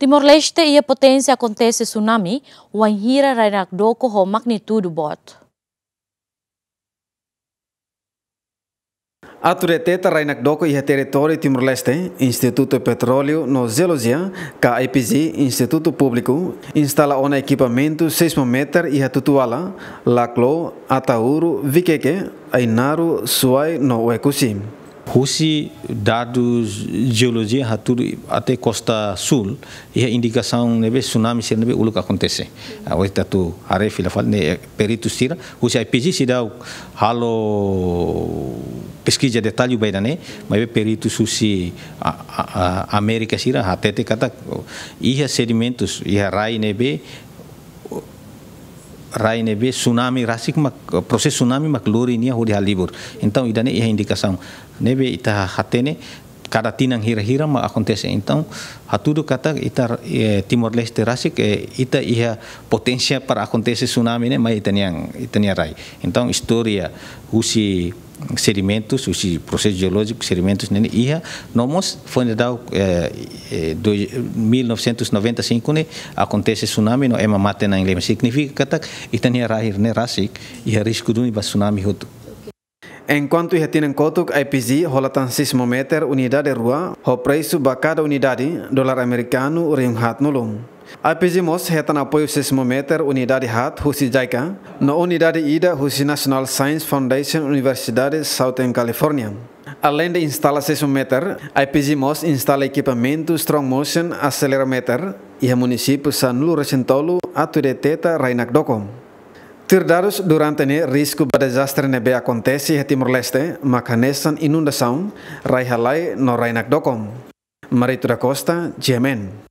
Timor-Leste ia potência acontece tsunami, o anhira rainak doko ho magnitudo bot. Atur Atureteta Rainak Doko e teritori Timor-Leste, Instituto Petróleo no Zelozia, KIPZ, Instituto Público, instala um equipamento seismometer e Tutuala, laklo, atauru, Viqueque, Ainaru, Suai no Uecusim. Rusi dados geologia tudo até costa sul e a indicação neve tsunami se o uluk acontece o ah, ita tu are filafal ne eh, perito sira Rusi IPG se dá halo pesquisa detalhe bem né mas perito susi a, a, a América sira hatete kata oh, ia sedimentos ia rai neve Rai nebe tsunami rasik mak proses tsunami mak lori nia hori halibur então idane ia indicação nebe ita hatene kada tinang hira-hira ma akontese então hatudu kata ita e, Timor Leste rasik e, ita ia potensia para akontese tsunami ne ma itaniang itania rai então historia husi sedimentos, os processos geológicos, sedimentos, ia né, nós foi dado eh, 1995 eh, né acontece tsunami no ema mate na inglês significa que itania rahir né rasik e risco do tsunami hotu Enquanto ia tienen kotuk IPZ holatan sismometer unidade rua, ho preço bacada unidade dólar americano uriung hat nulung. APGMOS hetan apoio seismometer unidade HAT husi jaika no unidade IDA husi National Science Foundation Universidade Southern California. Além de instalar seismometer, a IPGMOS instala equipamento Strong Motion Accelerometer e a município San Lu Recentolo atureteta Rainak Dokom. Tirdados durante ne risco para desastre nebe acontece em Timor-Leste, macanessan inundação, raihalai no Rainak Dokom. Marito da Costa, GMN.